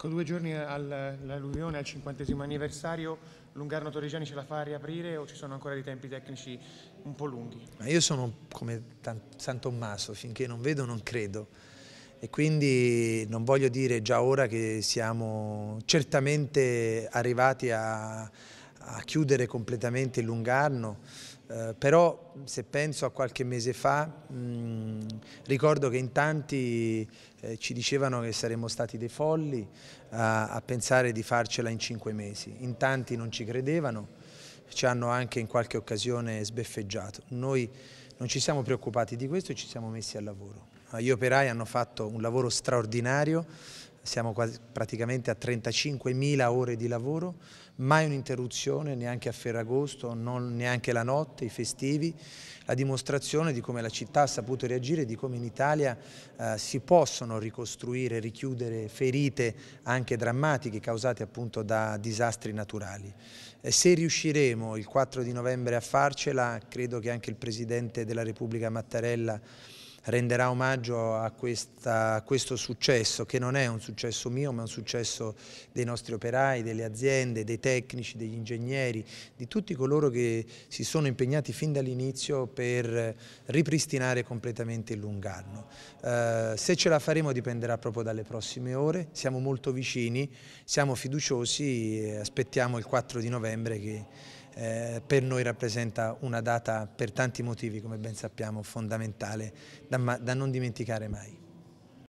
Con due giorni all'alluvione, al cinquantesimo anniversario, Lungarno Torrigiani ce la fa a riaprire o ci sono ancora dei tempi tecnici un po' lunghi? Ma io sono come San Tommaso, finché non vedo non credo e quindi non voglio dire già ora che siamo certamente arrivati a a chiudere completamente il Lungarno, eh, però se penso a qualche mese fa mh, mm, ricordo che in tanti eh, ci dicevano che saremmo stati dei folli a, a pensare di farcela in cinque mesi, in tanti non ci credevano, ci hanno anche in qualche occasione sbeffeggiato. Noi non ci siamo preoccupati di questo e ci siamo messi al lavoro. Ah, gli operai hanno fatto un lavoro straordinario siamo quasi, praticamente a 35.000 ore di lavoro, mai un'interruzione neanche a Ferragosto, non neanche la notte, i festivi, la dimostrazione di come la città ha saputo reagire, di come in Italia eh, si possono ricostruire, richiudere ferite anche drammatiche causate appunto da disastri naturali. E eh, se riusciremo il 4 di novembre a farcela, credo che anche il Presidente della Repubblica Mattarella renderà omaggio a, questa, a, questo successo, che non è un successo mio, ma è un successo dei nostri operai, delle aziende, dei tecnici, degli ingegneri, di tutti coloro che si sono impegnati fin dall'inizio per ripristinare completamente il Lungarno. Eh, se ce la faremo dipenderà proprio dalle prossime ore, siamo molto vicini, siamo fiduciosi e aspettiamo il 4 di novembre che eh, per noi rappresenta una data per tanti motivi, come ben sappiamo, fondamentale da, da non dimenticare mai.